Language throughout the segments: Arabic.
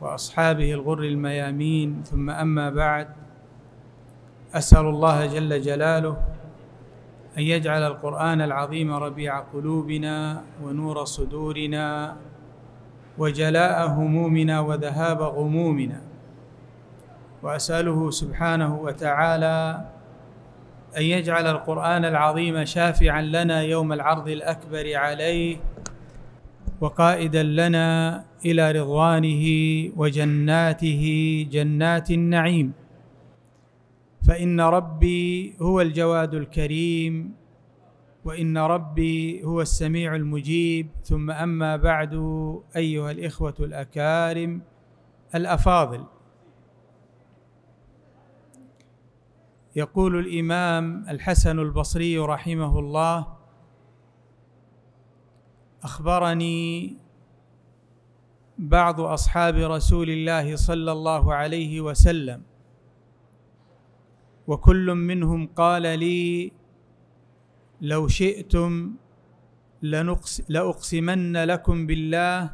واصحابه الغر الميامين ثم اما بعد اسال الله جل جلاله ان يجعل القران العظيم ربيع قلوبنا ونور صدورنا وجلاء همومنا وذهاب غمومنا واساله سبحانه وتعالى ان يجعل القران العظيم شافعا لنا يوم العرض الاكبر عليه وقائدا لنا الى رضوانه وجناته جنات النعيم فان ربي هو الجواد الكريم وان ربي هو السميع المجيب ثم اما بعد ايها الاخوه الاكارم الافاضل يقول الامام الحسن البصري رحمه الله اخبرني بعض اصحاب رسول الله صلى الله عليه وسلم وكل منهم قال لي لو شئتم لأقسمن لكم بالله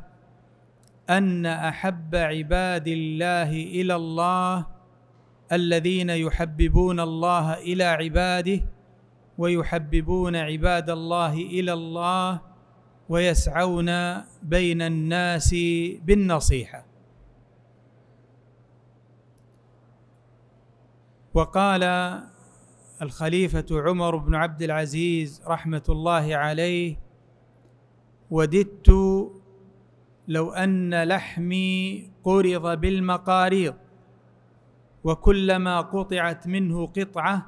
أن أحب عباد الله إلى الله الذين يحببون الله إلى عباده ويحببون عباد الله إلى الله ويسعون بين الناس بالنصيحه وقال الخليفه عمر بن عبد العزيز رحمه الله عليه وددت لو ان لحمي قرض بالمقاريض وكلما قطعت منه قطعه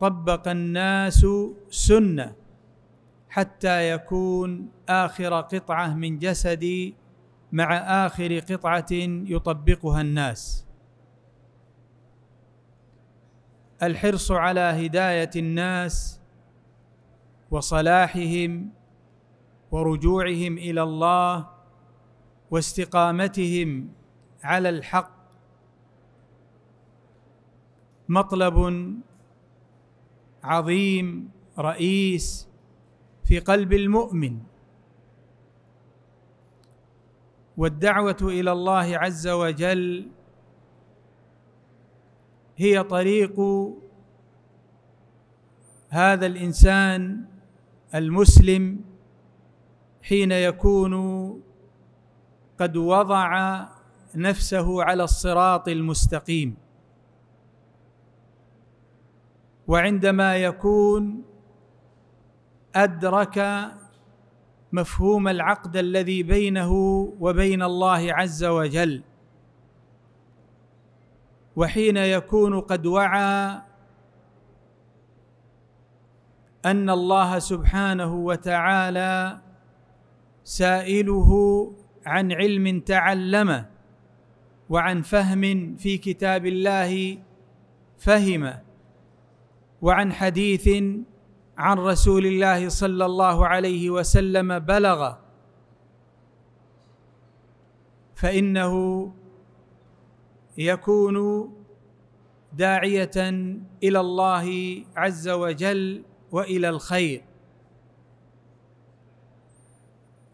طبق الناس سنه حتى يكون اخر قطعه من جسدي مع اخر قطعه يطبقها الناس الحرص على هدايه الناس وصلاحهم ورجوعهم الى الله واستقامتهم على الحق مطلب عظيم رئيس في قلب المؤمن والدعوه الى الله عز وجل هي طريق هذا الانسان المسلم حين يكون قد وضع نفسه على الصراط المستقيم وعندما يكون ادرك مفهوم العقد الذي بينه وبين الله عز وجل وحين يكون قد وعى ان الله سبحانه وتعالى سائله عن علم تعلمه وعن فهم في كتاب الله فهمه وعن حديث عن رسول الله صلى الله عليه وسلم بلغ فانه يكون داعيه الى الله عز وجل والى الخير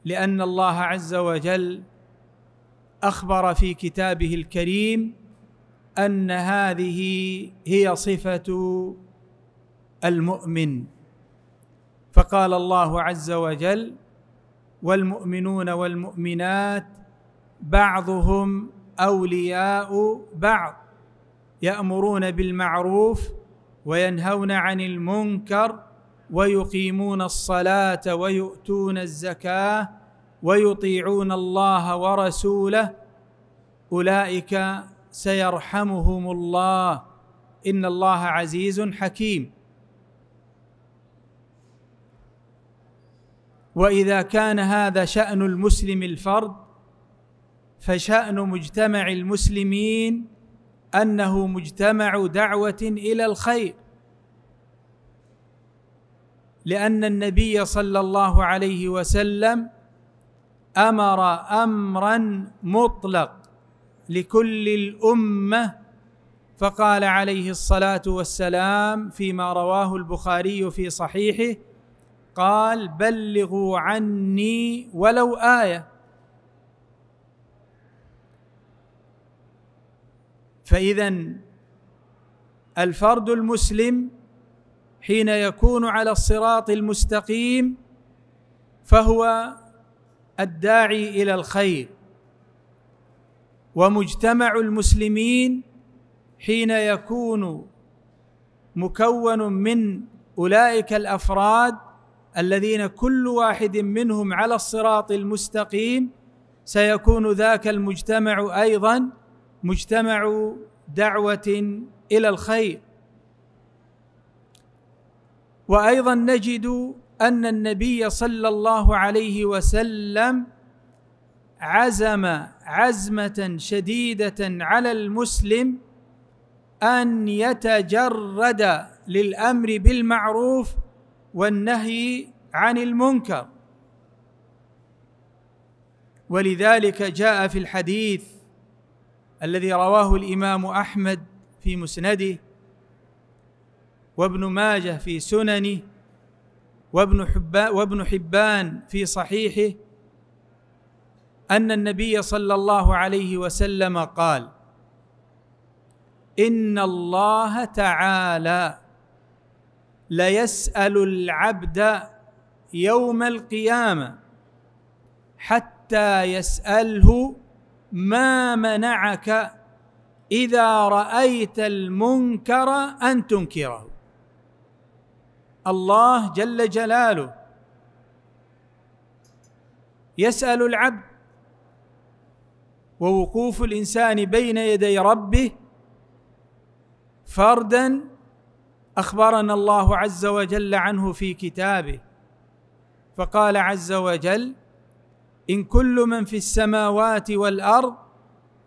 لان الله عز وجل اخبر في كتابه الكريم ان هذه هي صفه المؤمن فقال الله عز وجل والمؤمنون والمؤمنات بعضهم اولياء بعض يامرون بالمعروف وينهون عن المنكر ويقيمون الصلاه ويؤتون الزكاه ويطيعون الله ورسوله اولئك سيرحمهم الله ان الله عزيز حكيم واذا كان هذا شان المسلم الفرد فشان مجتمع المسلمين انه مجتمع دعوه الى الخير لان النبي صلى الله عليه وسلم امر امرا مطلق لكل الامه فقال عليه الصلاه والسلام فيما رواه البخاري في صحيحه قال بلغوا عني ولو ايه فاذا الفرد المسلم حين يكون على الصراط المستقيم فهو الداعي الى الخير ومجتمع المسلمين حين يكون مكون من اولئك الافراد الذين كل واحد منهم على الصراط المستقيم سيكون ذاك المجتمع ايضا مجتمع دعوه الى الخير وايضا نجد ان النبي صلى الله عليه وسلم عزم عزمه شديده على المسلم ان يتجرد للامر بالمعروف والنهي عن المنكر ولذلك جاء في الحديث الذي رواه الامام احمد في مسنده وابن ماجه في سننه وابن حبان وابن حبان في صحيحه ان النبي صلى الله عليه وسلم قال ان الله تعالى ليسال العبد يوم القيامه حتى يساله ما منعك اذا رايت المنكر ان تنكره الله جل جلاله يسال العبد ووقوف الانسان بين يدي ربه فردا اخبرنا الله عز وجل عنه في كتابه فقال عز وجل ان كل من في السماوات والارض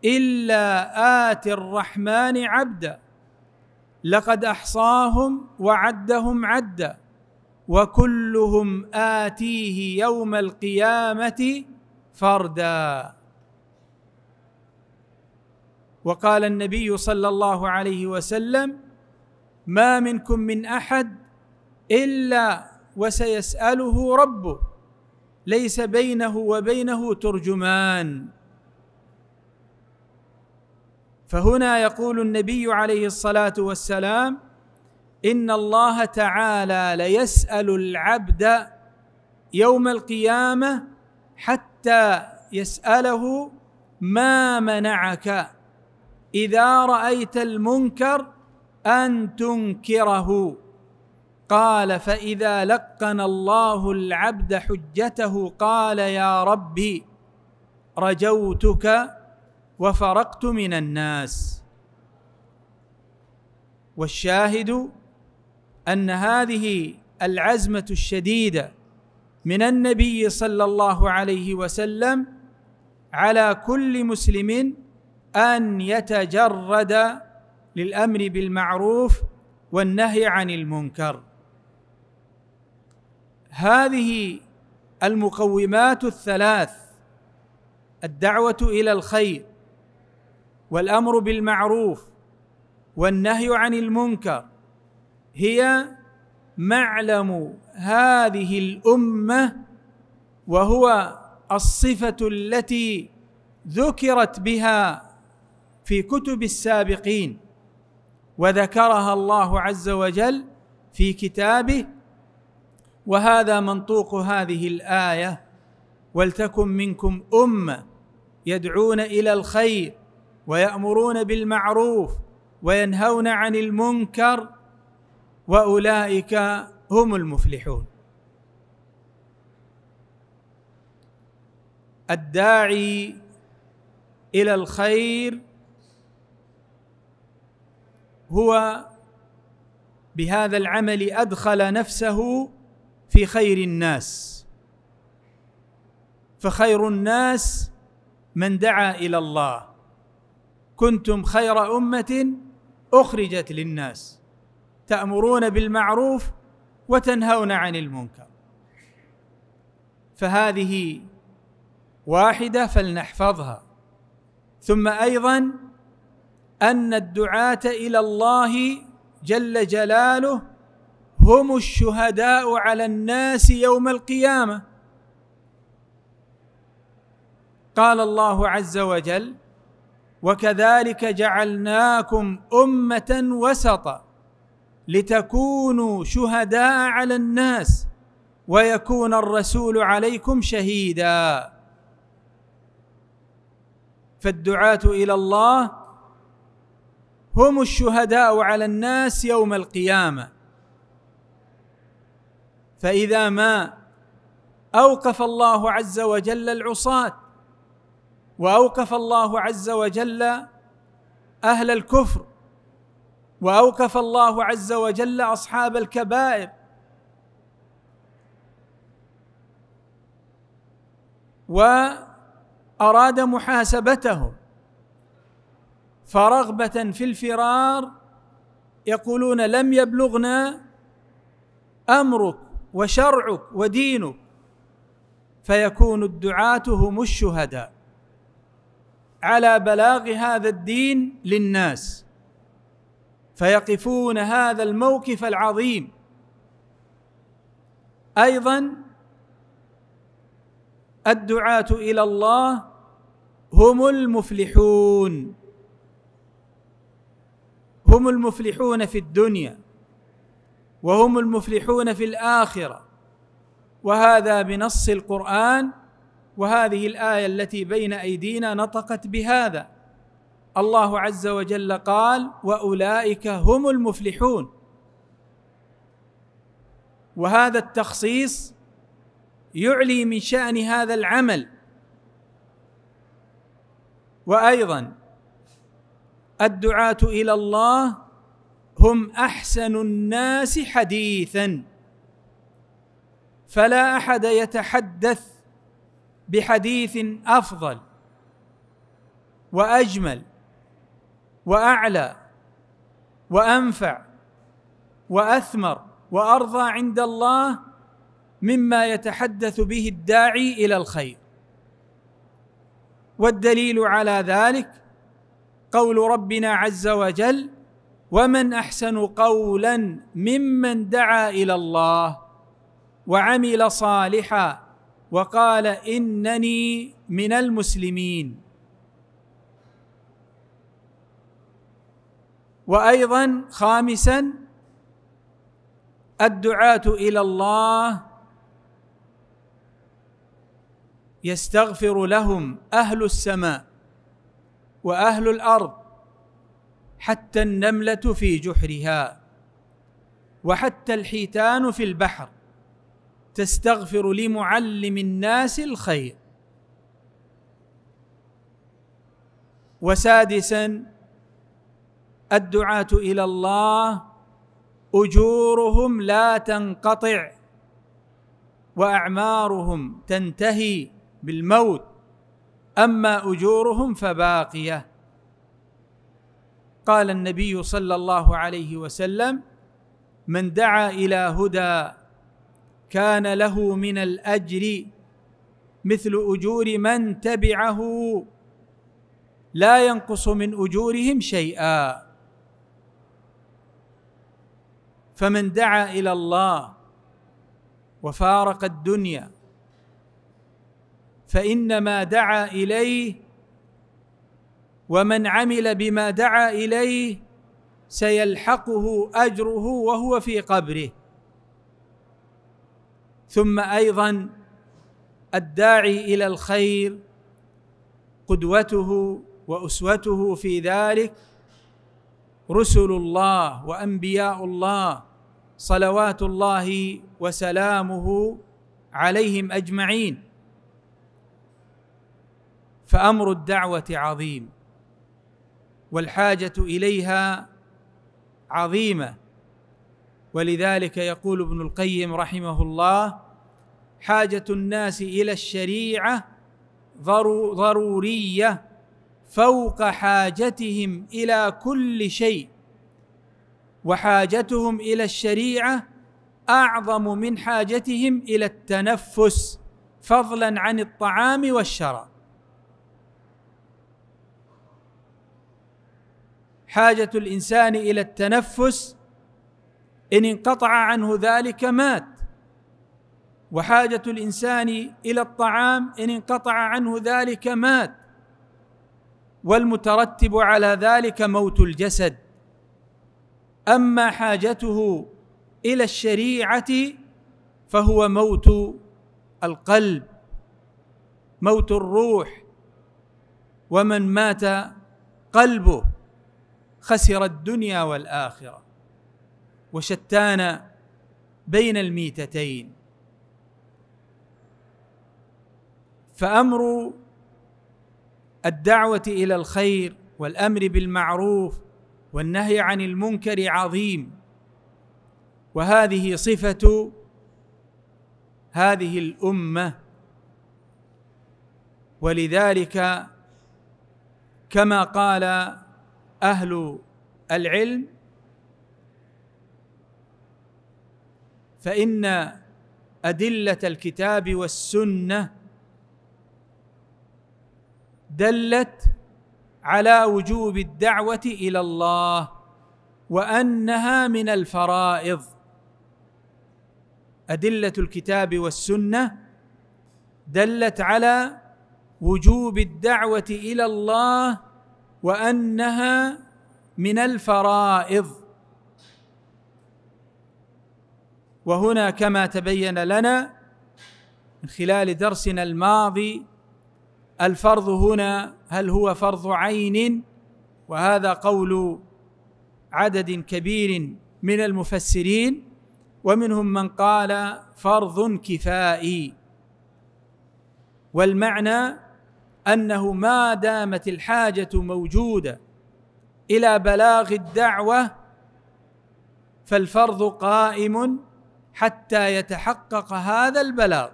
الا اتي الرحمن عبدا لقد احصاهم وعدهم عدا وكلهم اتيه يوم القيامه فردا وقال النبي صلى الله عليه وسلم ما منكم من احد الا وسيساله ربه ليس بينه وبينه ترجمان فهنا يقول النبي عليه الصلاه والسلام ان الله تعالى ليسال العبد يوم القيامه حتى يساله ما منعك اذا رايت المنكر ان تنكره قال فاذا لقن الله العبد حجته قال يا ربي رجوتك وفرقت من الناس والشاهد ان هذه العزمه الشديده من النبي صلى الله عليه وسلم على كل مسلم ان يتجرد للامر بالمعروف والنهي عن المنكر هذه المقومات الثلاث الدعوه الى الخير والامر بالمعروف والنهي عن المنكر هي معلم هذه الامه وهو الصفه التي ذكرت بها في كتب السابقين وذكرها الله عز وجل في كتابه وهذا منطوق هذه الايه ولتكن منكم امه يدعون الى الخير ويامرون بالمعروف وينهون عن المنكر واولئك هم المفلحون الداعي الى الخير هو بهذا العمل ادخل نفسه في خير الناس فخير الناس من دعا الى الله كنتم خير امه اخرجت للناس تامرون بالمعروف وتنهون عن المنكر فهذه واحده فلنحفظها ثم ايضا ان الدعاه الى الله جل جلاله هم الشهداء على الناس يوم القيامه قال الله عز وجل وكذلك جعلناكم امه وسطا لتكونوا شهداء على الناس ويكون الرسول عليكم شهيدا فالدعاه الى الله هم الشهداء على الناس يوم القيامه فاذا ما اوقف الله عز وجل العصاه واوقف الله عز وجل اهل الكفر واوقف الله عز وجل اصحاب الكبائر واراد محاسبتهم فرغبه في الفرار يقولون لم يبلغنا امرك وشرعك ودينك فيكون الدعاه هم الشهداء على بلاغ هذا الدين للناس فيقفون هذا الموقف العظيم ايضا الدعاه الى الله هم المفلحون هم المفلحون في الدنيا وهم المفلحون في الاخره وهذا بنص القران وهذه الايه التي بين ايدينا نطقت بهذا الله عز وجل قال واولئك هم المفلحون وهذا التخصيص يعلي من شان هذا العمل وايضا الدعاه الى الله هم احسن الناس حديثا فلا احد يتحدث بحديث افضل واجمل واعلى وانفع واثمر وارضى عند الله مما يتحدث به الداعي الى الخير والدليل على ذلك قول ربنا عز وجل ومن احسن قولا ممن دعا الى الله وعمل صالحا وقال انني من المسلمين وايضا خامسا الدعاه الى الله يستغفر لهم اهل السماء واهل الارض حتى النمله في جحرها وحتى الحيتان في البحر تستغفر لمعلم الناس الخير وسادسا الدعاه الى الله اجورهم لا تنقطع واعمارهم تنتهي بالموت اما اجورهم فباقيه قال النبي صلى الله عليه وسلم من دعا الى هدى كان له من الاجر مثل اجور من تبعه لا ينقص من اجورهم شيئا فمن دعا الى الله وفارق الدنيا فانما دعا اليه ومن عمل بما دعا اليه سيلحقه اجره وهو في قبره ثم ايضا الداعي الى الخير قدوته واسوته في ذلك رسل الله وانبياء الله صلوات الله وسلامه عليهم اجمعين فامر الدعوه عظيم والحاجه اليها عظيمه ولذلك يقول ابن القيم رحمه الله حاجه الناس الى الشريعه ضروريه فوق حاجتهم الى كل شيء وحاجتهم الى الشريعه اعظم من حاجتهم الى التنفس فضلا عن الطعام والشراب حاجه الانسان الى التنفس ان انقطع عنه ذلك مات وحاجه الانسان الى الطعام ان انقطع عنه ذلك مات والمترتب على ذلك موت الجسد اما حاجته الى الشريعه فهو موت القلب موت الروح ومن مات قلبه خسر الدنيا والاخره وشتان بين الميتتين فامر الدعوه الى الخير والامر بالمعروف والنهي عن المنكر عظيم وهذه صفه هذه الامه ولذلك كما قال اهل العلم فان ادله الكتاب والسنه دلت على وجوب الدعوه الى الله وانها من الفرائض ادله الكتاب والسنه دلت على وجوب الدعوه الى الله وانها من الفرائض وهنا كما تبين لنا من خلال درسنا الماضي الفرض هنا هل هو فرض عين وهذا قول عدد كبير من المفسرين ومنهم من قال فرض كفائي والمعنى انه ما دامت الحاجه موجوده الى بلاغ الدعوه فالفرض قائم حتى يتحقق هذا البلاغ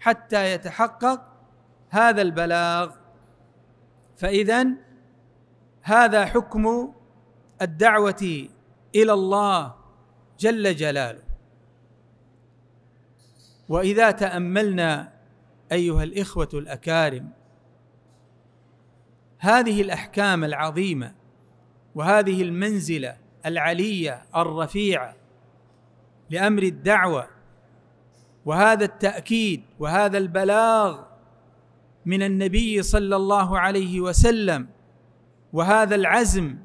حتى يتحقق هذا البلاغ فاذا هذا حكم الدعوه الى الله جل جلاله واذا تاملنا ايها الاخوه الاكارم هذه الاحكام العظيمه وهذه المنزله العليه الرفيعه لامر الدعوه وهذا التاكيد وهذا البلاغ من النبي صلى الله عليه وسلم وهذا العزم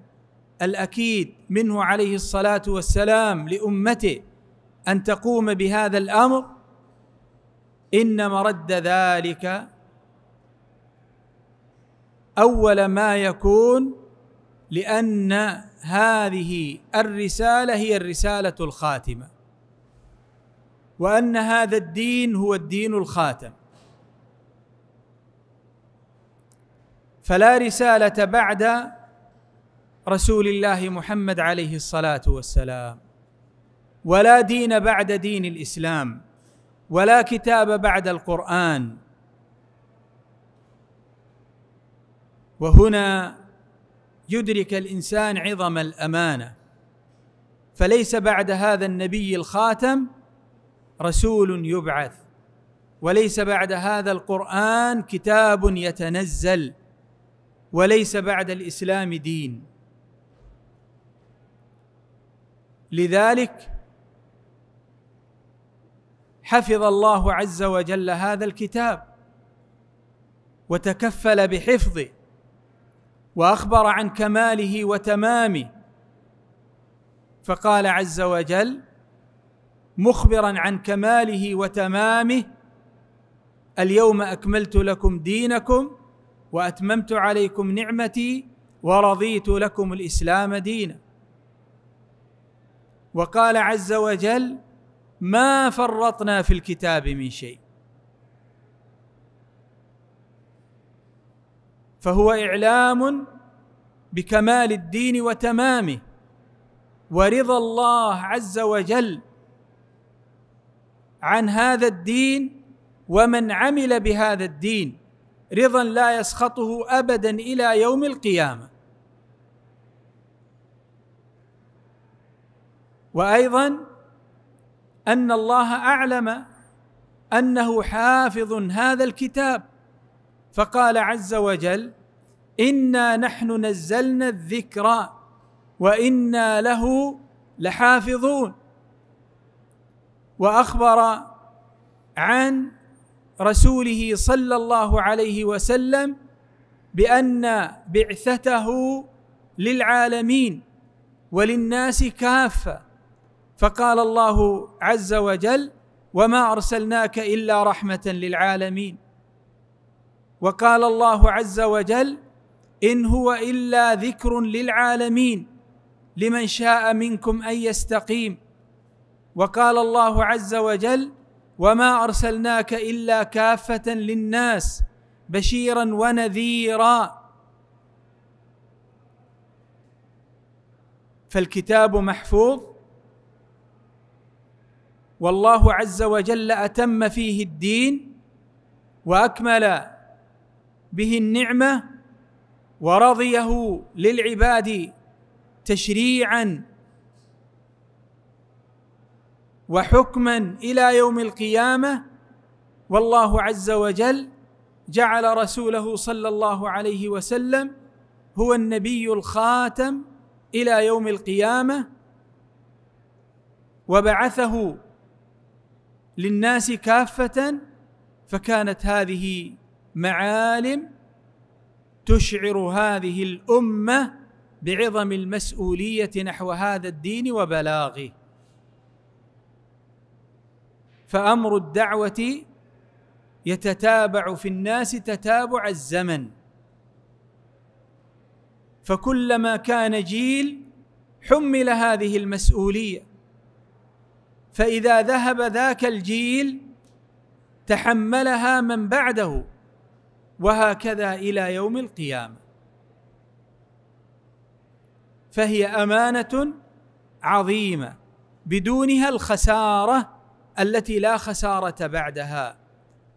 الاكيد منه عليه الصلاه والسلام لامته ان تقوم بهذا الامر ان مرد ذلك اول ما يكون لان هذه الرساله هي الرساله الخاتمه وان هذا الدين هو الدين الخاتم فلا رساله بعد رسول الله محمد عليه الصلاه والسلام ولا دين بعد دين الاسلام ولا كتاب بعد القران وهنا يدرك الانسان عظم الامانه فليس بعد هذا النبي الخاتم رسول يبعث وليس بعد هذا القران كتاب يتنزل وليس بعد الاسلام دين لذلك حفظ الله عز وجل هذا الكتاب وتكفل بحفظه واخبر عن كماله وتمامه فقال عز وجل مخبرا عن كماله وتمامه اليوم اكملت لكم دينكم واتممت عليكم نعمتي ورضيت لكم الاسلام دينا وقال عز وجل ما فرطنا في الكتاب من شيء فهو اعلام بكمال الدين وتمامه ورضا الله عز وجل عن هذا الدين ومن عمل بهذا الدين رضا لا يسخطه ابدا الى يوم القيامه وايضا ان الله اعلم انه حافظ هذا الكتاب فقال عز وجل انا نحن نزلنا الذكر وانا له لحافظون واخبر عن رسوله صلى الله عليه وسلم بان بعثته للعالمين وللناس كافه فقال الله عز وجل وما ارسلناك الا رحمه للعالمين وقال الله عز وجل ان هو الا ذكر للعالمين لمن شاء منكم ان يستقيم وقال الله عز وجل وما ارسلناك الا كافه للناس بشيرا ونذيرا فالكتاب محفوظ والله عز وجل اتم فيه الدين واكمل به النعمه ورضيه للعباد تشريعا وحكما الى يوم القيامه والله عز وجل جعل رسوله صلى الله عليه وسلم هو النبي الخاتم الى يوم القيامه وبعثه للناس كافه فكانت هذه معالم تشعر هذه الامه بعظم المسؤوليه نحو هذا الدين وبلاغه فامر الدعوه يتتابع في الناس تتابع الزمن فكلما كان جيل حمل هذه المسؤوليه فاذا ذهب ذاك الجيل تحملها من بعده وهكذا الى يوم القيامه فهي امانه عظيمه بدونها الخساره التي لا خساره بعدها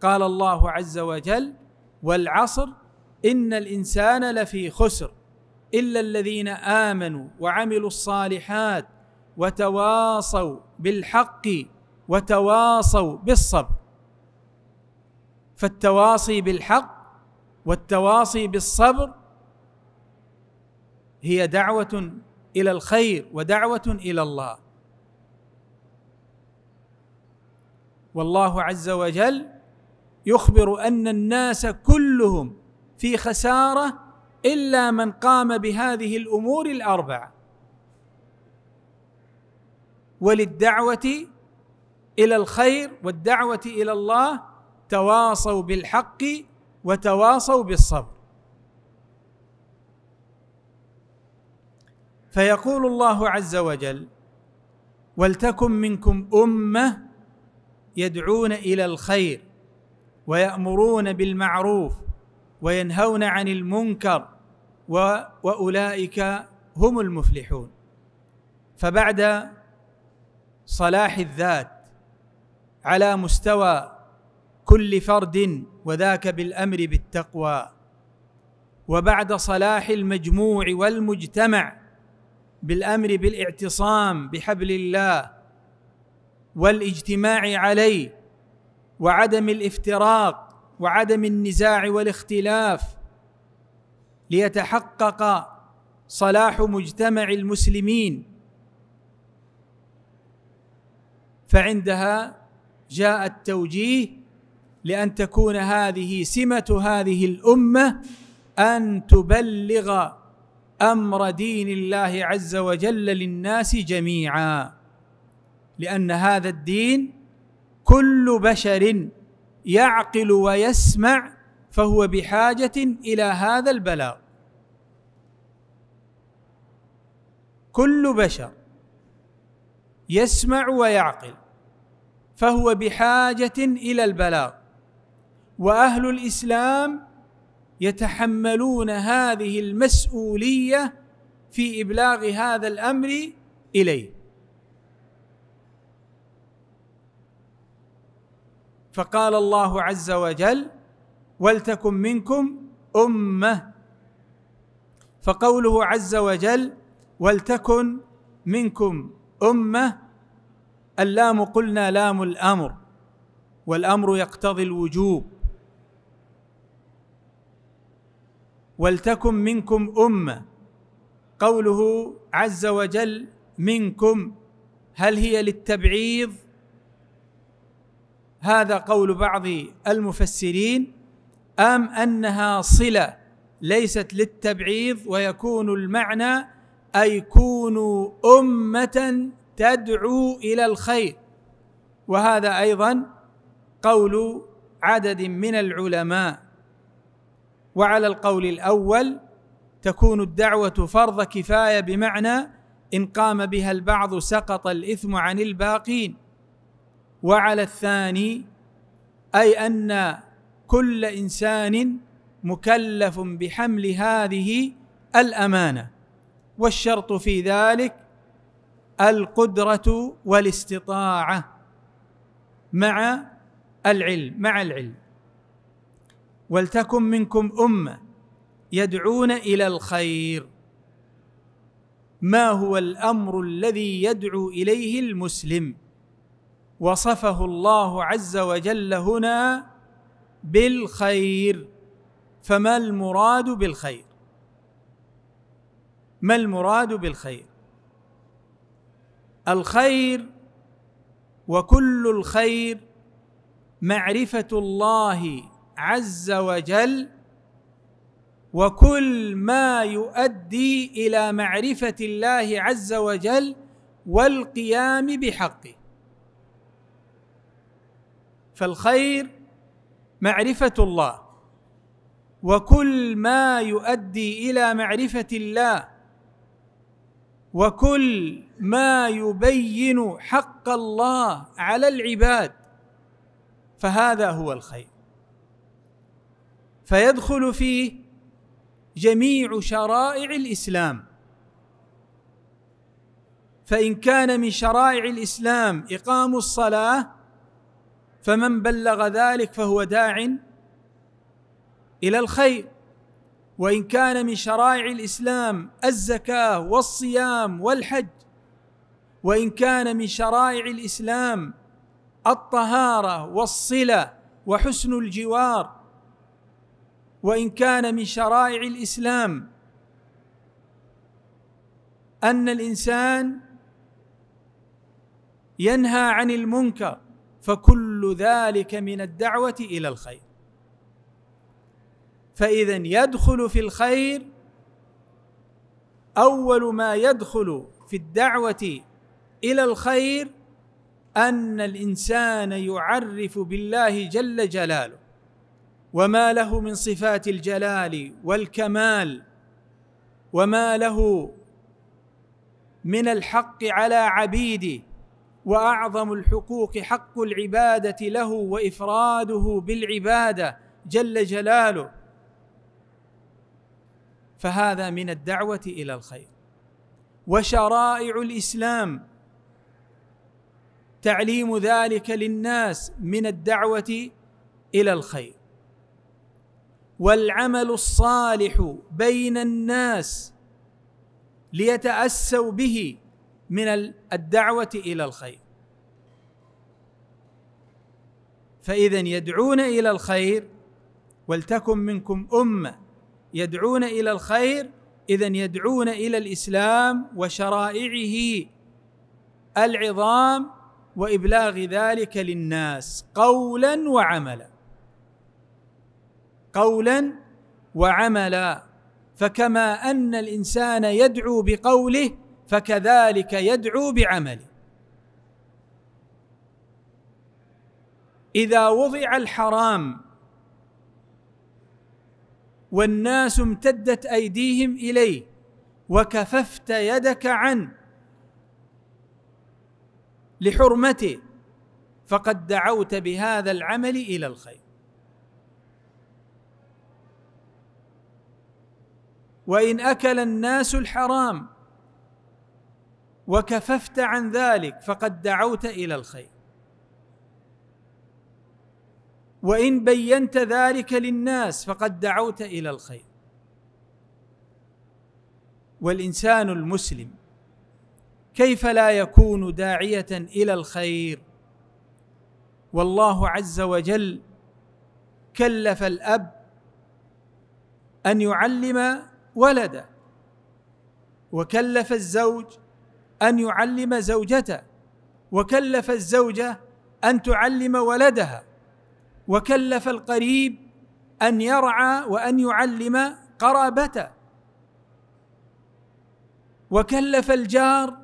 قال الله عز وجل والعصر ان الانسان لفي خسر الا الذين امنوا وعملوا الصالحات وتواصوا بالحق وتواصوا بالصبر فالتواصي بالحق والتواصي بالصبر هي دعوه الى الخير ودعوه الى الله والله عز وجل يخبر ان الناس كلهم في خساره الا من قام بهذه الامور الاربعه وللدعوه الى الخير والدعوه الى الله تواصوا بالحق وتواصوا بالصبر فيقول الله عز وجل ولتكن منكم امه يدعون الى الخير ويامرون بالمعروف وينهون عن المنكر واولئك هم المفلحون فبعد صلاح الذات على مستوى كل فرد وذاك بالامر بالتقوى وبعد صلاح المجموع والمجتمع بالامر بالاعتصام بحبل الله والاجتماع عليه وعدم الافتراق وعدم النزاع والاختلاف ليتحقق صلاح مجتمع المسلمين فعندها جاء التوجيه لان تكون هذه سمه هذه الامه ان تبلغ امر دين الله عز وجل للناس جميعا لان هذا الدين كل بشر يعقل ويسمع فهو بحاجه الى هذا البلاغ كل بشر يسمع ويعقل فهو بحاجه الى البلاغ واهل الاسلام يتحملون هذه المسؤوليه في ابلاغ هذا الامر اليه فقال الله عز وجل ولتكن منكم امه فقوله عز وجل ولتكن منكم امه اللام قلنا لام الامر والامر يقتضي الوجوب ولتكن منكم امه قوله عز وجل منكم هل هي للتبعيض هذا قول بعض المفسرين ام انها صله ليست للتبعيض ويكون المعنى اي كونوا امه تدعو الى الخير وهذا ايضا قول عدد من العلماء وعلى القول الاول تكون الدعوه فرض كفايه بمعنى ان قام بها البعض سقط الاثم عن الباقين وعلى الثاني اي ان كل انسان مكلف بحمل هذه الامانه والشرط في ذلك القدره والاستطاعه مع العلم مع العلم ولتكن منكم امه يدعون الى الخير ما هو الامر الذي يدعو اليه المسلم وصفه الله عز وجل هنا بالخير فما المراد بالخير ما المراد بالخير الخير وكل الخير معرفه الله عز وجل وكل ما يؤدي الى معرفه الله عز وجل والقيام بحقه فالخير معرفه الله وكل ما يؤدي الى معرفه الله وكل ما يبين حق الله على العباد فهذا هو الخير فيدخل فيه جميع شرائع الاسلام فان كان من شرائع الاسلام اقام الصلاه فمن بلغ ذلك فهو داع الى الخير وان كان من شرائع الاسلام الزكاه والصيام والحج وان كان من شرائع الاسلام الطهاره والصله وحسن الجوار وان كان من شرائع الاسلام ان الانسان ينهى عن المنكر فكل ذلك من الدعوه الى الخير فإذا يدخل في الخير أول ما يدخل في الدعوة إلى الخير أن الإنسان يعرف بالله جل جلاله وما له من صفات الجلال والكمال وما له من الحق على عبيده واعظم الحقوق حق العباده له وافراده بالعباده جل جلاله فهذا من الدعوه الى الخير وشرائع الاسلام تعليم ذلك للناس من الدعوه الى الخير والعمل الصالح بين الناس ليتاسوا به من الدعوه الى الخير فاذا يدعون الى الخير ولتكن منكم امه يدعون الى الخير اذا يدعون الى الاسلام وشرائعه العظام وابلاغ ذلك للناس قولا وعملا قولا وعملا فكما ان الانسان يدعو بقوله فكذلك يدعو بعمله اذا وضع الحرام والناس امتدت ايديهم اليه وكففت يدك عن لحرمته فقد دعوت بهذا العمل الى الخير وان اكل الناس الحرام وكففت عن ذلك فقد دعوت الى الخير وان بينت ذلك للناس فقد دعوت الى الخير والانسان المسلم كيف لا يكون داعيه الى الخير والله عز وجل كلف الاب ان يعلم ولده وكلف الزوج ان يعلم زوجته وكلف الزوجه ان تعلم ولدها وكلف القريب ان يرعى وان يعلم قرابته وكلف الجار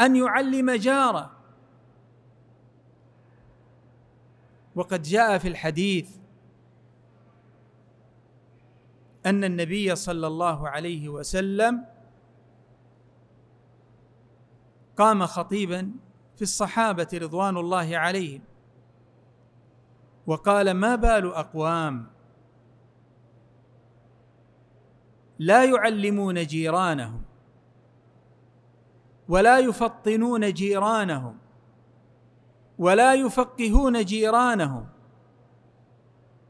ان يعلم جاره وقد جاء في الحديث ان النبي صلى الله عليه وسلم قام خطيبا في الصحابه رضوان الله عليهم وقال ما بال اقوام لا يعلمون جيرانهم ولا يفطنون جيرانهم ولا يفقهون جيرانهم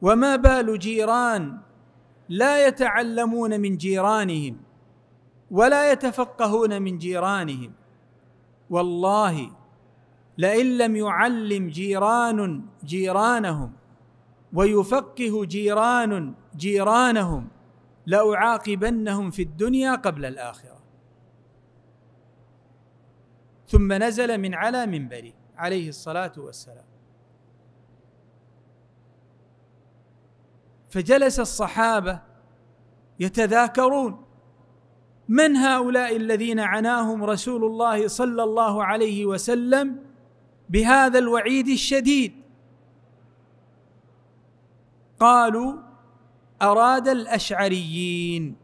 وما بال جيران لا يتعلمون من جيرانهم ولا يتفقهون من جيرانهم والله لئن لم يعلم جيران جيرانهم ويفقه جيران جيرانهم لأعاقبنهم في الدنيا قبل الآخرة ثم نزل من على منبره عليه الصلاة والسلام فجلس الصحابة يتذاكرون من هؤلاء الذين عناهم رسول الله صلى الله عليه وسلم بهذا الوعيد الشديد قالوا اراد الاشعريين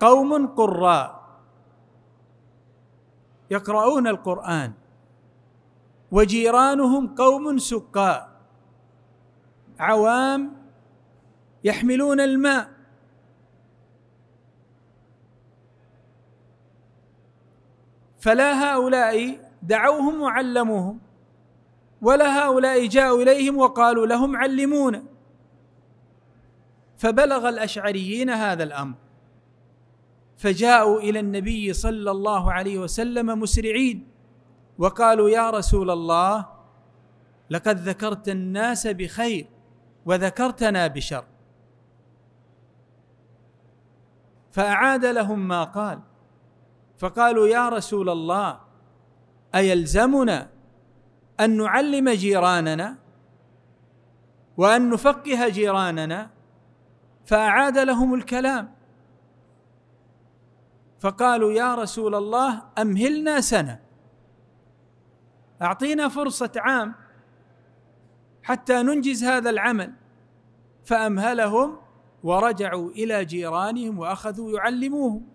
قوم قراء يقرؤون القران وجيرانهم قوم سقاء عوام يحملون الماء فلا هؤلاء دعوهم وعلموهم ولا هؤلاء جاءوا اليهم وقالوا لهم علمونا فبلغ الاشعريين هذا الامر فجاءوا الى النبي صلى الله عليه وسلم مسرعين وقالوا يا رسول الله لقد ذكرت الناس بخير وذكرتنا بشر فاعاد لهم ما قال فقالوا يا رسول الله ايلزمنا ان نعلم جيراننا وان نفقه جيراننا فاعاد لهم الكلام فقالوا يا رسول الله امهلنا سنه اعطينا فرصه عام حتى ننجز هذا العمل فامهلهم ورجعوا الى جيرانهم واخذوا يعلموهم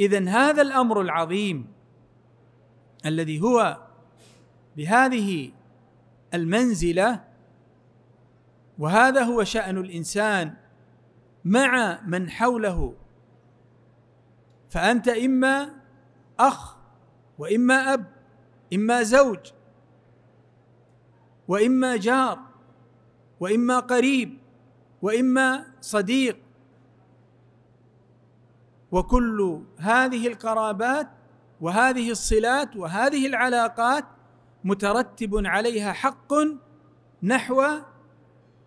اذا هذا الامر العظيم الذي هو بهذه المنزله وهذا هو شان الانسان مع من حوله فانت اما اخ واما اب اما زوج واما جار واما قريب واما صديق وكل هذه القرابات وهذه الصلات وهذه العلاقات مترتب عليها حق نحو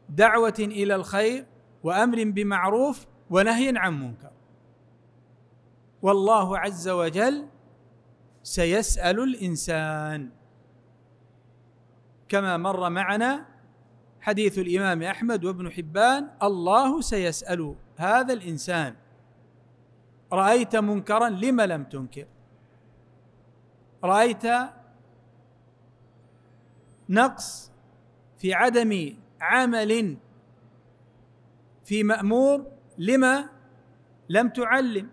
دعوه الى الخير وامر بمعروف ونهي عن منكر والله عز وجل سيسال الانسان كما مر معنا حديث الامام احمد وابن حبان الله سيسال هذا الانسان رايت منكرا لم لم تنكر رايت نقص في عدم عمل في مامور لما لم تعلم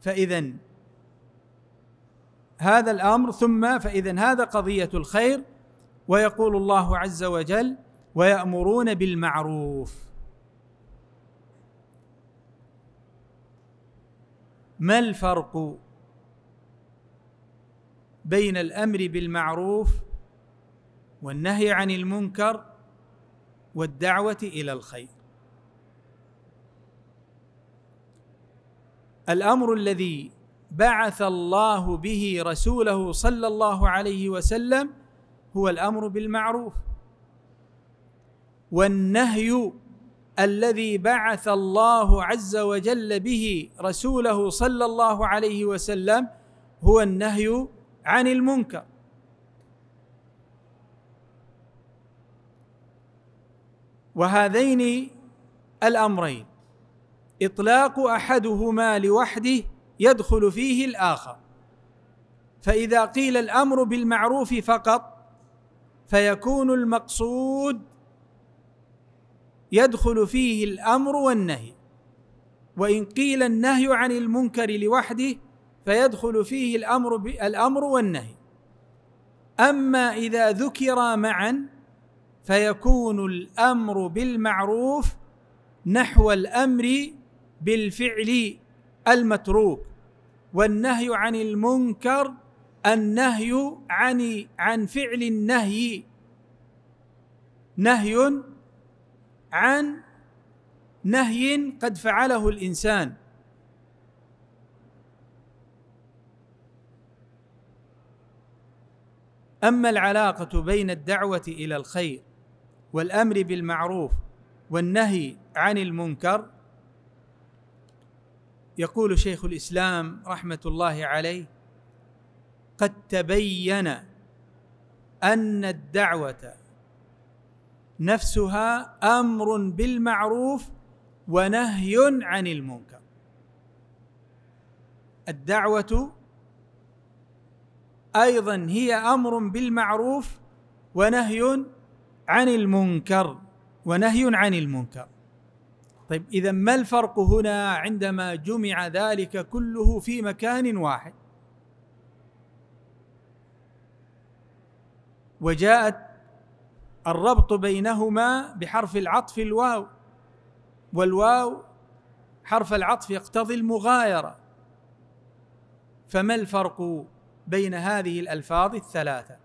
فاذا هذا الامر ثم فاذا هذا قضيه الخير ويقول الله عز وجل ويامرون بالمعروف ما الفرق بين الامر بالمعروف والنهي عن المنكر والدعوه الى الخير الامر الذي بعث الله به رسوله صلى الله عليه وسلم هو الامر بالمعروف والنهي الذي بعث الله عز وجل به رسوله صلى الله عليه وسلم هو النهي عن المنكر وهذين الامرين اطلاق احدهما لوحده يدخل فيه الاخر فاذا قيل الامر بالمعروف فقط فيكون المقصود يدخل فيه الامر والنهي وان قيل النهي عن المنكر لوحده فيدخل فيه الامر الامر والنهي اما اذا ذكر معا فيكون الامر بالمعروف نحو الامر بالفعل المتروك والنهي عن المنكر النهي عن عن فعل النهي نهي عن نهي قد فعله الانسان اما العلاقه بين الدعوه الى الخير والامر بالمعروف والنهي عن المنكر يقول شيخ الاسلام رحمه الله عليه قد تبين ان الدعوه نفسها امر بالمعروف ونهي عن المنكر الدعوه ايضا هي امر بالمعروف ونهي عن المنكر ونهي عن المنكر طيب اذا ما الفرق هنا عندما جمع ذلك كله في مكان واحد وجاءت الربط بينهما بحرف العطف الواو والواو حرف العطف يقتضي المغايره فما الفرق بين هذه الالفاظ الثلاثه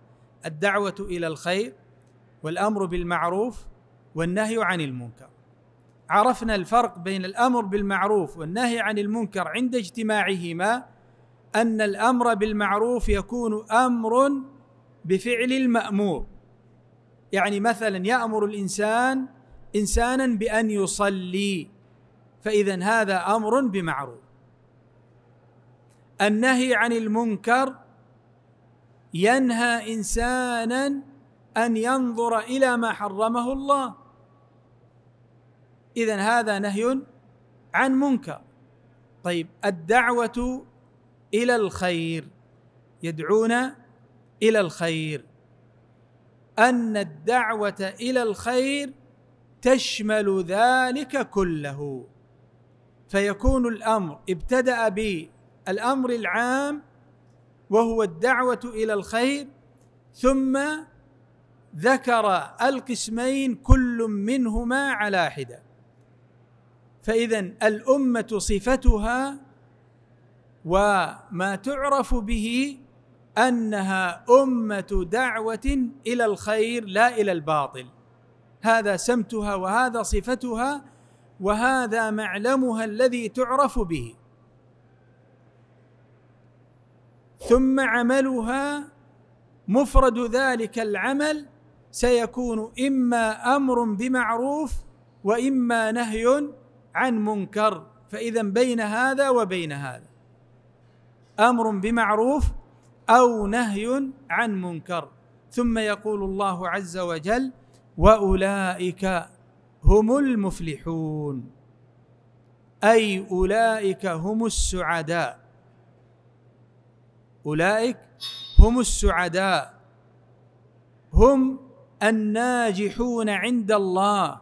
الدعوه الى الخير والامر بالمعروف والنهي عن المنكر عرفنا الفرق بين الامر بالمعروف والنهي عن المنكر عند اجتماعهما ان الامر بالمعروف يكون امر بفعل المامور يعني مثلا يأمر الإنسان إنسانا بأن يصلي فإذا هذا أمر بمعروف النهي عن المنكر ينهى إنسانا أن ينظر إلى ما حرمه الله إذا هذا نهي عن منكر طيب الدعوة إلى الخير يدعون إلى الخير ان الدعوه الى الخير تشمل ذلك كله فيكون الامر ابتدا بالامر العام وهو الدعوه الى الخير ثم ذكر القسمين كل منهما على حده فاذا الامه صفتها وما تعرف به انها امه دعوه الى الخير لا الى الباطل هذا سمتها وهذا صفتها وهذا معلمها الذي تعرف به ثم عملها مفرد ذلك العمل سيكون اما امر بمعروف واما نهي عن منكر فاذا بين هذا وبين هذا امر بمعروف او نهي عن منكر ثم يقول الله عز وجل واولئك هم المفلحون اي اولئك هم السعداء اولئك هم السعداء هم الناجحون عند الله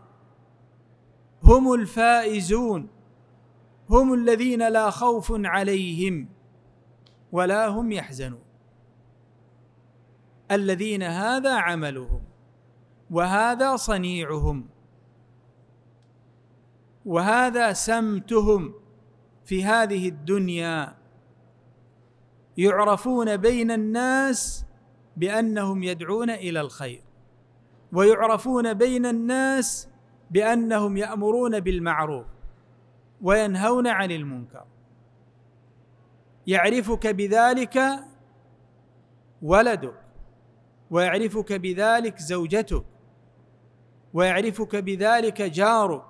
هم الفائزون هم الذين لا خوف عليهم ولا هم يحزنون الذين هذا عملهم وهذا صنيعهم وهذا سمتهم في هذه الدنيا يعرفون بين الناس بانهم يدعون الى الخير ويعرفون بين الناس بانهم يامرون بالمعروف وينهون عن المنكر يعرفك بذلك ولدك ويعرفك بذلك زوجتك ويعرفك بذلك جارك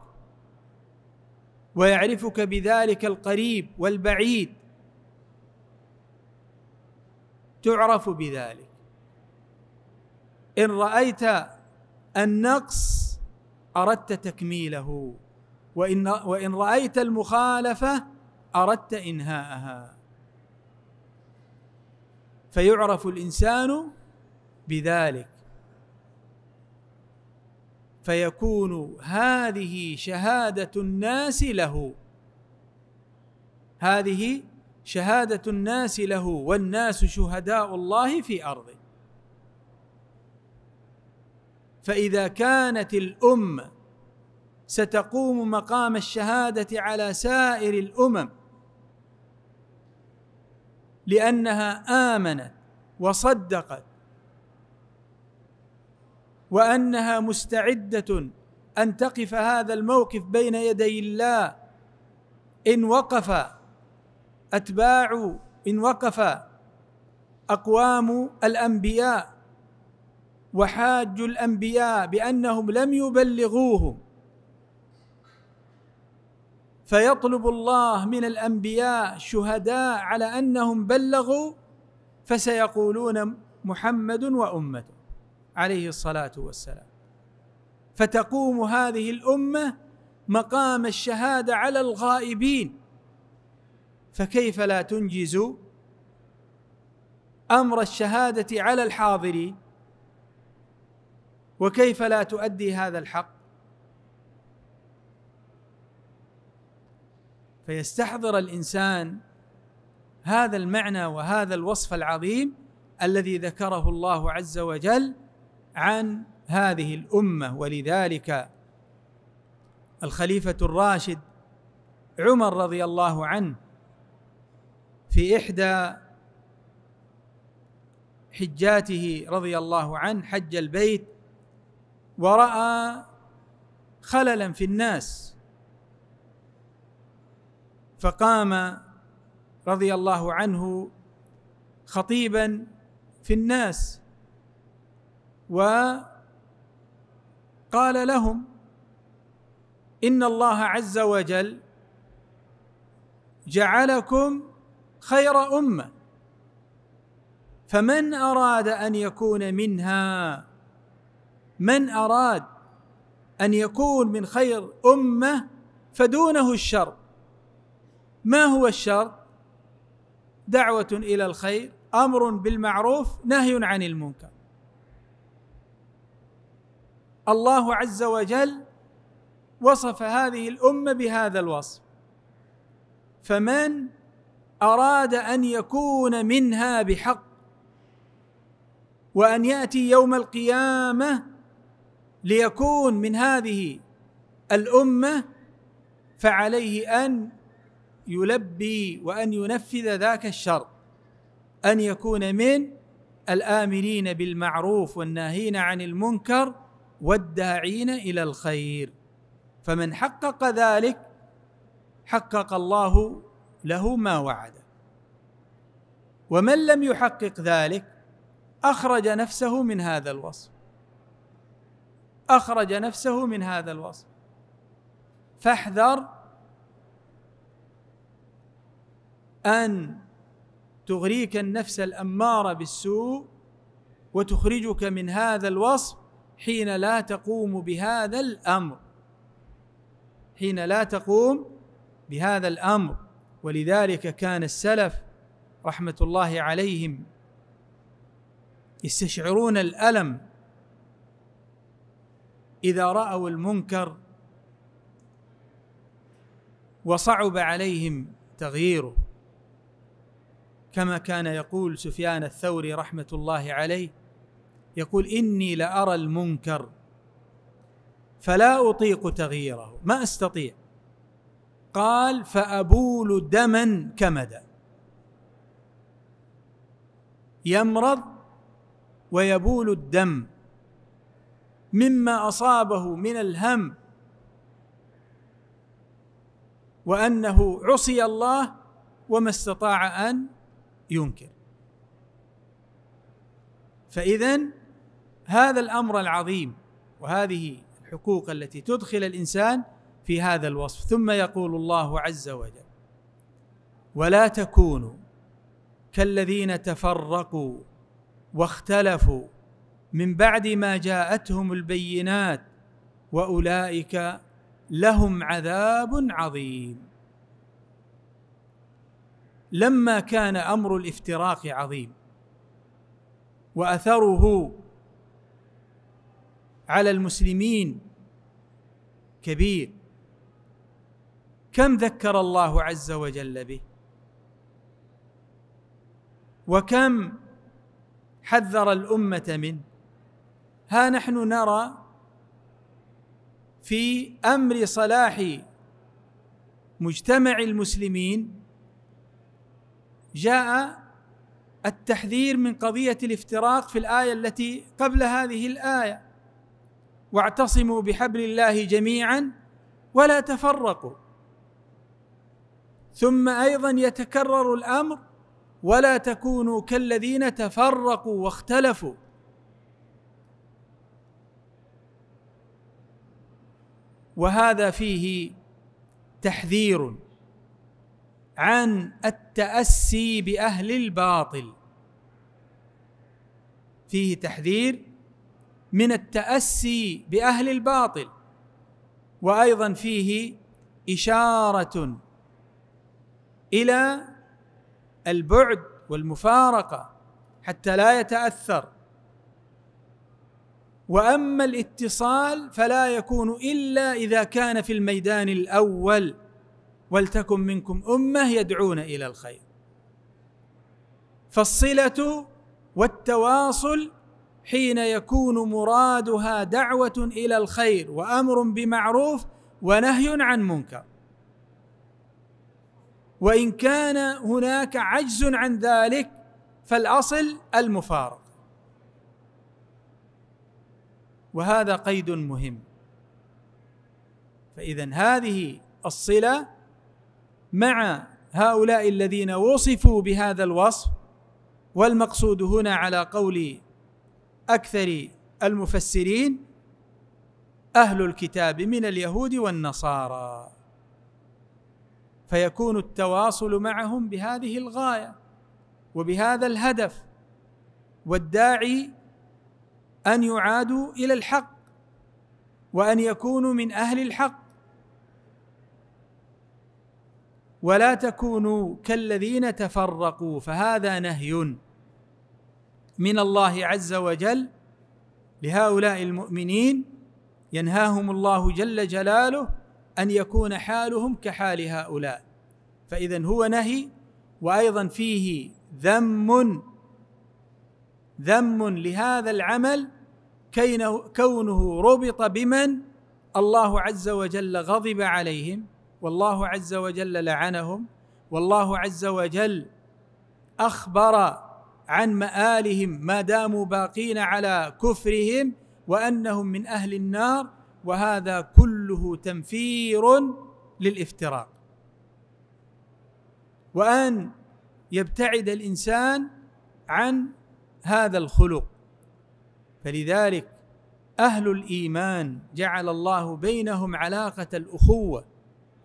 ويعرفك بذلك القريب والبعيد تعرف بذلك ان رايت النقص اردت تكميله وان وان رايت المخالفه اردت انهاءها فيعرف الانسان بذلك فيكون هذه شهاده الناس له هذه شهاده الناس له والناس شهداء الله في ارضه فاذا كانت الامه ستقوم مقام الشهاده على سائر الامم لانها امنت وصدقت وانها مستعده ان تقف هذا الموقف بين يدي الله ان وقف اتباع ان وقف اقوام الانبياء وحاج الانبياء بانهم لم يبلغوه فيطلب الله من الانبياء شهداء على انهم بلغوا فسيقولون محمد وامته عليه الصلاه والسلام فتقوم هذه الامه مقام الشهاده على الغائبين فكيف لا تنجز امر الشهاده على الحاضرين وكيف لا تؤدي هذا الحق فيستحضر الانسان هذا المعنى وهذا الوصف العظيم الذي ذكره الله عز وجل عن هذه الامه ولذلك الخليفه الراشد عمر رضي الله عنه في احدى حجاته رضي الله عنه حج البيت وراى خللا في الناس فقام رضي الله عنه خطيبا في الناس وقال لهم ان الله عز وجل جعلكم خير امه فمن اراد ان يكون منها من اراد ان يكون من خير امه فدونه الشر ما هو الشر دعوه الى الخير امر بالمعروف نهي عن المنكر الله عز وجل وصف هذه الامه بهذا الوصف فمن اراد ان يكون منها بحق وان ياتي يوم القيامه ليكون من هذه الامه فعليه ان يلبي وان ينفذ ذاك الشرط ان يكون من الامرين بالمعروف والناهين عن المنكر والداعين الى الخير فمن حقق ذلك حقق الله له ما وعده ومن لم يحقق ذلك اخرج نفسه من هذا الوصف اخرج نفسه من هذا الوصف فاحذر ان تغريك النفس الاماره بالسوء وتخرجك من هذا الوصف حين لا تقوم بهذا الامر حين لا تقوم بهذا الامر ولذلك كان السلف رحمه الله عليهم يستشعرون الالم اذا راوا المنكر وصعب عليهم تغييره كما كان يقول سفيان الثوري رحمه الله عليه يقول إني لأرى المنكر فلا أطيق تغييره ما أستطيع قال فأبول دما كمدا يمرض ويبول الدم مما أصابه من الهم وأنه عصي الله وما استطاع أن ينكر فإذا هذا الامر العظيم وهذه الحقوق التي تدخل الانسان في هذا الوصف ثم يقول الله عز وجل ولا تكونوا كالذين تفرقوا واختلفوا من بعد ما جاءتهم البينات واولئك لهم عذاب عظيم لما كان امر الافتراق عظيم واثره على المسلمين كبير كم ذكر الله عز وجل به وكم حذر الامه منه ها نحن نرى في امر صلاح مجتمع المسلمين جاء التحذير من قضيه الافتراق في الايه التي قبل هذه الايه واعتصموا بحبل الله جميعا ولا تفرقوا ثم ايضا يتكرر الامر ولا تكونوا كالذين تفرقوا واختلفوا وهذا فيه تحذير عن التاسي باهل الباطل فيه تحذير من التاسي باهل الباطل وايضا فيه اشاره الى البعد والمفارقه حتى لا يتاثر واما الاتصال فلا يكون الا اذا كان في الميدان الاول ولتكن منكم امه يدعون الى الخير فالصله والتواصل حين يكون مرادها دعوه الى الخير وامر بمعروف ونهي عن منكر وان كان هناك عجز عن ذلك فالاصل المفارق وهذا قيد مهم فاذا هذه الصله مع هؤلاء الذين وصفوا بهذا الوصف والمقصود هنا على قول اكثر المفسرين اهل الكتاب من اليهود والنصارى فيكون التواصل معهم بهذه الغايه وبهذا الهدف والداعي ان يعادوا الى الحق وان يكونوا من اهل الحق ولا تكونوا كالذين تفرقوا فهذا نهي من الله عز وجل لهؤلاء المؤمنين ينهاهم الله جل جلاله ان يكون حالهم كحال هؤلاء فاذا هو نهي وايضا فيه ذم ذم لهذا العمل كونه ربط بمن الله عز وجل غضب عليهم والله عز وجل لعنهم والله عز وجل اخبر عن مآلهم ما داموا باقين على كفرهم وأنهم من أهل النار وهذا كله تنفير للافتراق وأن يبتعد الإنسان عن هذا الخلق فلذلك أهل الإيمان جعل الله بينهم علاقة الأخوة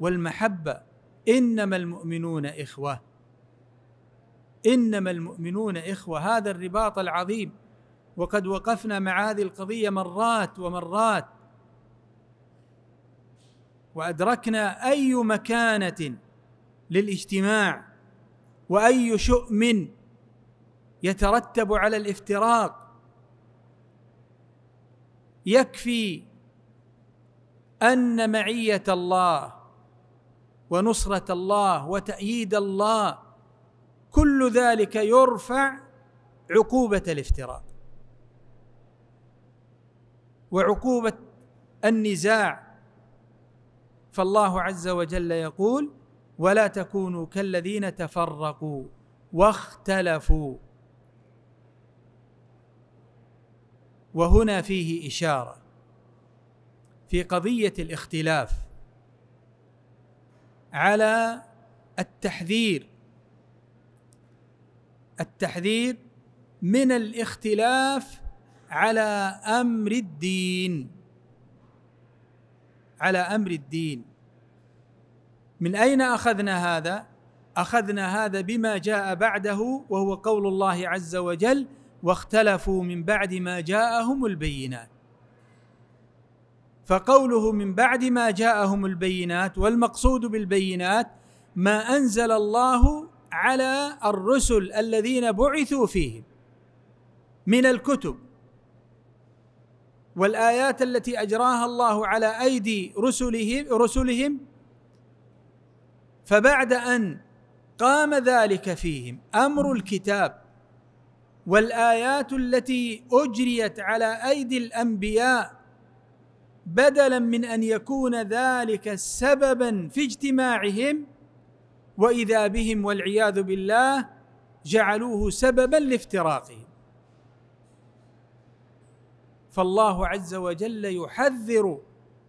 والمحبة إنما المؤمنون إخوة انما المؤمنون اخوه هذا الرباط العظيم وقد وقفنا مع هذه القضيه مرات ومرات وادركنا اي مكانه للاجتماع واي شؤم يترتب على الافتراق يكفي ان معيه الله ونصره الله وتاييد الله كل ذلك يرفع عقوبه الافتراء وعقوبه النزاع فالله عز وجل يقول ولا تكونوا كالذين تفرقوا واختلفوا وهنا فيه اشاره في قضيه الاختلاف على التحذير التحذير من الاختلاف على امر الدين على امر الدين من اين اخذنا هذا اخذنا هذا بما جاء بعده وهو قول الله عز وجل واختلفوا من بعد ما جاءهم البينات فقوله من بعد ما جاءهم البينات والمقصود بالبينات ما انزل الله على الرسل الذين بعثوا فيهم من الكتب والايات التي اجراها الله على ايدي رسله رسلهم فبعد ان قام ذلك فيهم امر الكتاب والايات التي اجريت على ايدي الانبياء بدلا من ان يكون ذلك سببا في اجتماعهم واذا بهم والعياذ بالله جعلوه سببا لافتراقهم فالله عز وجل يحذر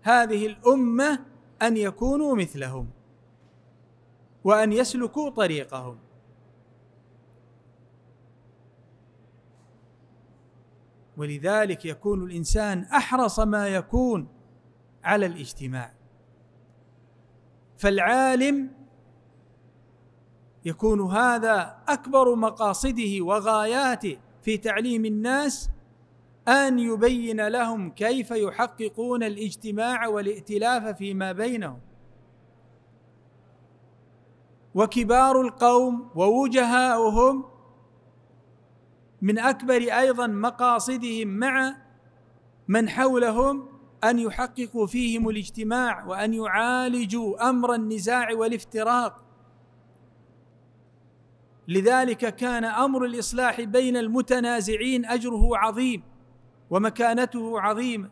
هذه الامه ان يكونوا مثلهم وان يسلكوا طريقهم ولذلك يكون الانسان احرص ما يكون على الاجتماع فالعالم يكون هذا اكبر مقاصده وغاياته في تعليم الناس ان يبين لهم كيف يحققون الاجتماع والائتلاف فيما بينهم وكبار القوم ووجهاؤهم من اكبر ايضا مقاصدهم مع من حولهم ان يحققوا فيهم الاجتماع وان يعالجوا امر النزاع والافتراق لذلك كان امر الاصلاح بين المتنازعين اجره عظيم ومكانته عظيمه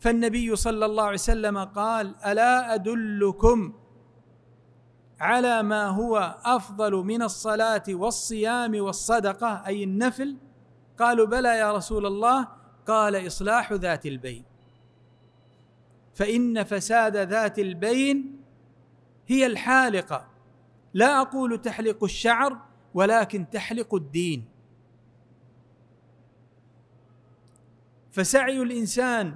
فالنبي صلى الله عليه وسلم قال الا ادلكم على ما هو افضل من الصلاه والصيام والصدقه اي النفل قالوا بلى يا رسول الله قال اصلاح ذات البين فان فساد ذات البين هي الحالقه لا اقول تحلق الشعر ولكن تحلق الدين فسعي الانسان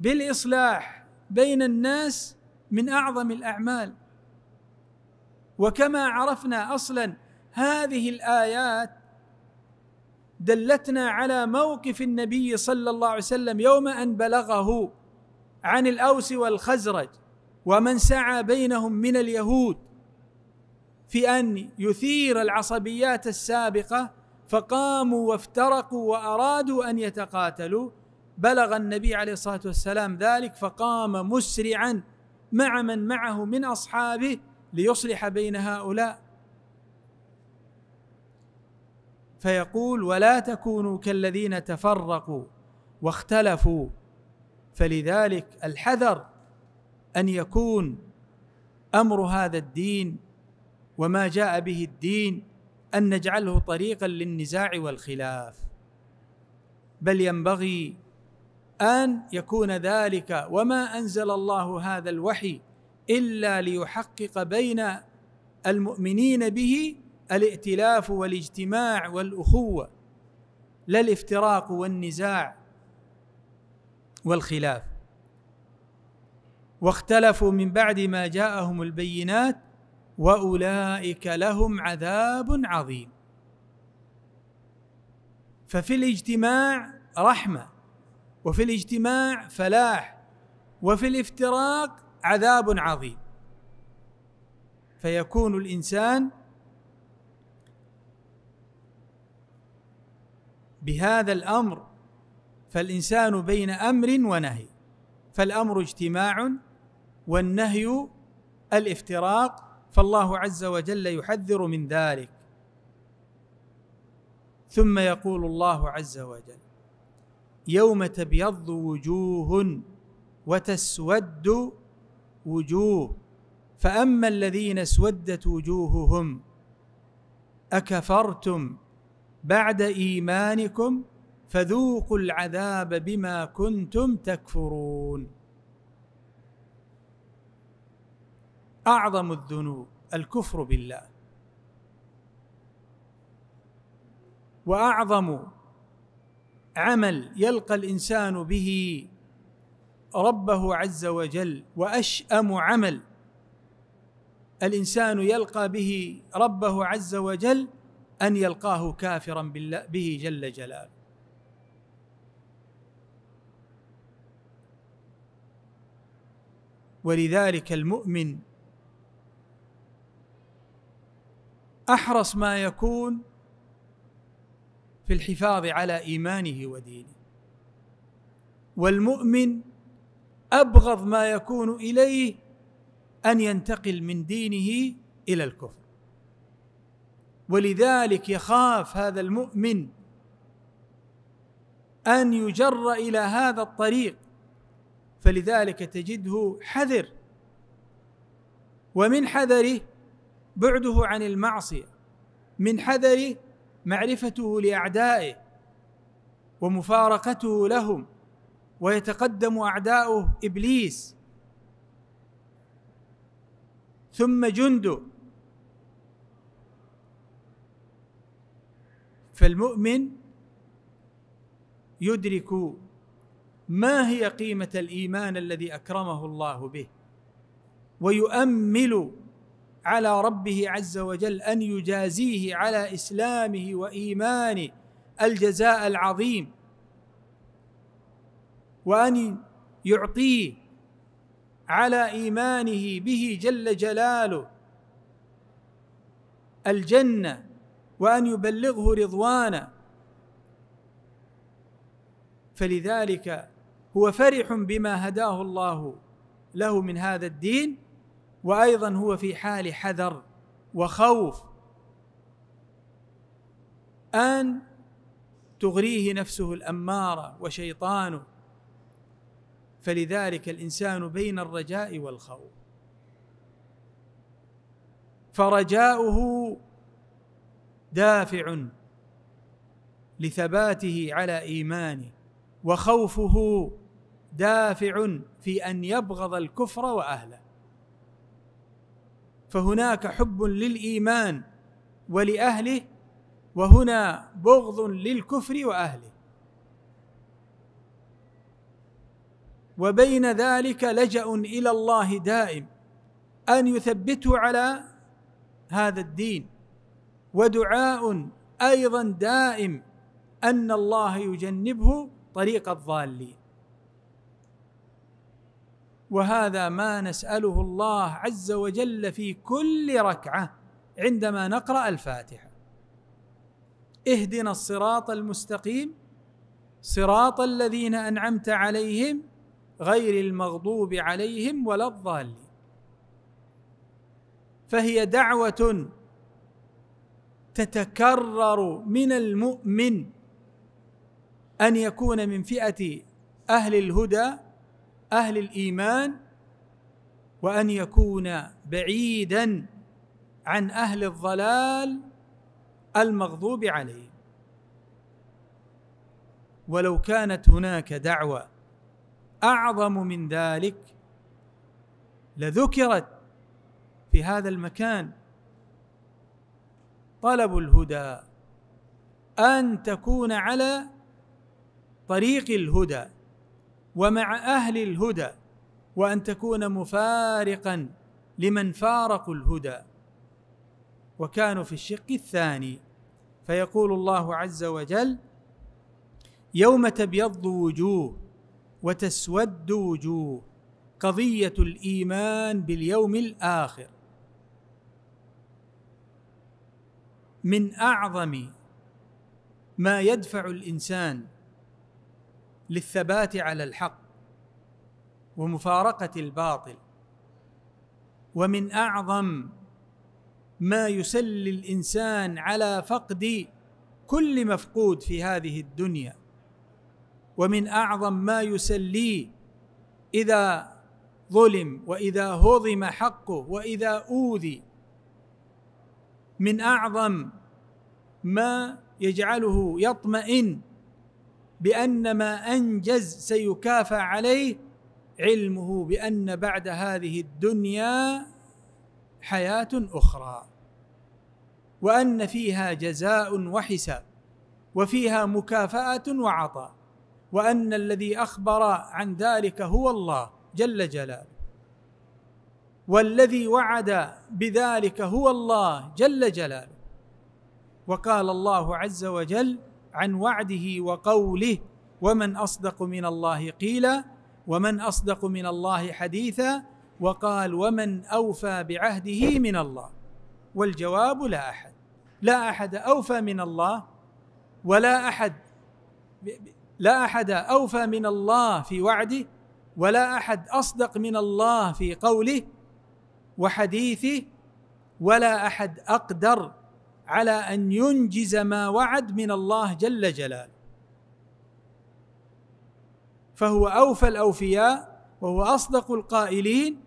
بالاصلاح بين الناس من اعظم الاعمال وكما عرفنا اصلا هذه الايات دلتنا على موقف النبي صلى الله عليه وسلم يوم ان بلغه عن الاوس والخزرج ومن سعى بينهم من اليهود في ان يثير العصبيات السابقه فقاموا وافترقوا وارادوا ان يتقاتلوا بلغ النبي عليه الصلاه والسلام ذلك فقام مسرعا مع من معه من اصحابه ليصلح بين هؤلاء فيقول ولا تكونوا كالذين تفرقوا واختلفوا فلذلك الحذر ان يكون امر هذا الدين وما جاء به الدين ان نجعله طريقا للنزاع والخلاف بل ينبغي ان يكون ذلك وما انزل الله هذا الوحي الا ليحقق بين المؤمنين به الائتلاف والاجتماع والاخوه لا الافتراق والنزاع والخلاف واختلفوا من بعد ما جاءهم البينات واولئك لهم عذاب عظيم ففي الاجتماع رحمه وفي الاجتماع فلاح وفي الافتراق عذاب عظيم فيكون الانسان بهذا الامر فالانسان بين امر ونهي فالامر اجتماع والنهي الافتراق فالله عز وجل يحذر من ذلك ثم يقول الله عز وجل يوم تبيض وجوه وتسود وجوه فاما الذين اسودت وجوههم اكفرتم بعد ايمانكم فذوقوا العذاب بما كنتم تكفرون اعظم الذنوب الكفر بالله واعظم عمل يلقى الانسان به ربه عز وجل واشام عمل الانسان يلقى به ربه عز وجل ان يلقاه كافرا بالله به جل جلاله ولذلك المؤمن احرص ما يكون في الحفاظ على ايمانه ودينه والمؤمن ابغض ما يكون اليه ان ينتقل من دينه الى الكفر ولذلك يخاف هذا المؤمن ان يجر الى هذا الطريق فلذلك تجده حذر ومن حذره بعده عن المعصيه من حذر معرفته لاعدائه ومفارقته لهم ويتقدم اعداؤه ابليس ثم جنده فالمؤمن يدرك ما هي قيمه الايمان الذي اكرمه الله به ويؤمل على ربه عز وجل ان يجازيه على اسلامه وايمانه الجزاء العظيم وان يعطيه على ايمانه به جل جلاله الجنه وان يبلغه رضوانه فلذلك هو فرح بما هداه الله له من هذا الدين وايضا هو في حال حذر وخوف ان تغريه نفسه الاماره وشيطانه فلذلك الانسان بين الرجاء والخوف فرجاؤه دافع لثباته على ايمانه وخوفه دافع في ان يبغض الكفر واهله فهناك حب للايمان ولاهله وهنا بغض للكفر واهله وبين ذلك لجا الى الله دائم ان يثبته على هذا الدين ودعاء ايضا دائم ان الله يجنبه طريق الضالين وهذا ما نساله الله عز وجل في كل ركعه عندما نقرا الفاتحه اهدنا الصراط المستقيم صراط الذين انعمت عليهم غير المغضوب عليهم ولا الضالين فهي دعوه تتكرر من المؤمن ان يكون من فئه اهل الهدى اهل الايمان وان يكون بعيدا عن اهل الضلال المغضوب عليهم ولو كانت هناك دعوه اعظم من ذلك لذكرت في هذا المكان طلب الهدى ان تكون على طريق الهدى ومع اهل الهدى وان تكون مفارقا لمن فارقوا الهدى وكانوا في الشق الثاني فيقول الله عز وجل يوم تبيض وجوه وتسود وجوه قضيه الايمان باليوم الاخر من اعظم ما يدفع الانسان للثبات على الحق ومفارقه الباطل ومن اعظم ما يسلي الانسان على فقد كل مفقود في هذه الدنيا ومن اعظم ما يسليه اذا ظلم واذا هضم حقه واذا اوذي من اعظم ما يجعله يطمئن بان ما انجز سيكافى عليه علمه بان بعد هذه الدنيا حياه اخرى وان فيها جزاء وحساب وفيها مكافاه وعطاء وان الذي اخبر عن ذلك هو الله جل جلاله والذي وعد بذلك هو الله جل جلاله وقال الله عز وجل عن وعده وقوله ومن اصدق من الله قيلا ومن اصدق من الله حديثا وقال ومن اوفى بعهده من الله والجواب لا احد لا احد اوفى من الله ولا احد لا احد اوفى من الله في وعده ولا احد اصدق من الله في قوله وحديثه ولا احد اقدر على ان ينجز ما وعد من الله جل جلاله فهو اوفى الاوفياء وهو اصدق القائلين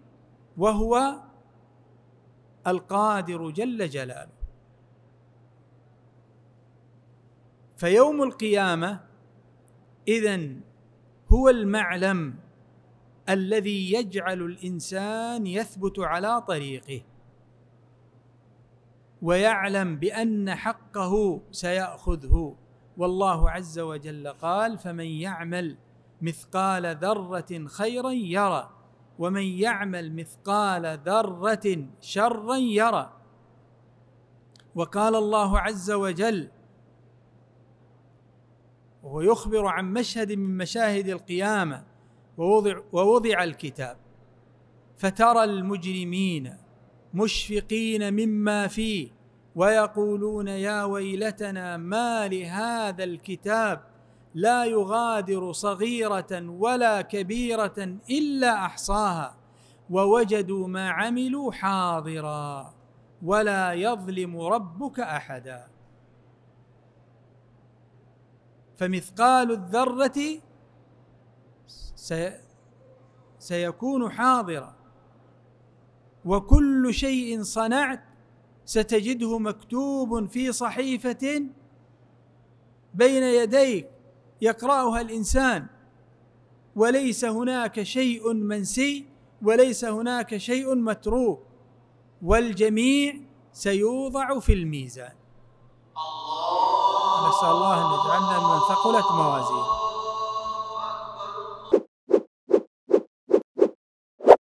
وهو القادر جل جلاله فيوم القيامه اذا هو المعلم الذي يجعل الانسان يثبت على طريقه ويعلم بان حقه سياخذه والله عز وجل قال فمن يعمل مثقال ذره خيرا يرى ومن يعمل مثقال ذره شرا يرى وقال الله عز وجل وهو يخبر عن مشهد من مشاهد القيامه ووضع, ووضع الكتاب فترى المجرمين مشفقين مما فيه ويقولون يا ويلتنا ما لهذا الكتاب لا يغادر صغيره ولا كبيره الا احصاها ووجدوا ما عملوا حاضرا ولا يظلم ربك احدا فمثقال الذره سيكون حاضرا وكل شيء صنعت ستجده مكتوب في صحيفه بين يديك يقراها الانسان وليس هناك شيء منسي وليس هناك شيء متروك والجميع سيوضع في الميزان نسال الله ان يجعلنا من ثقلت موازينه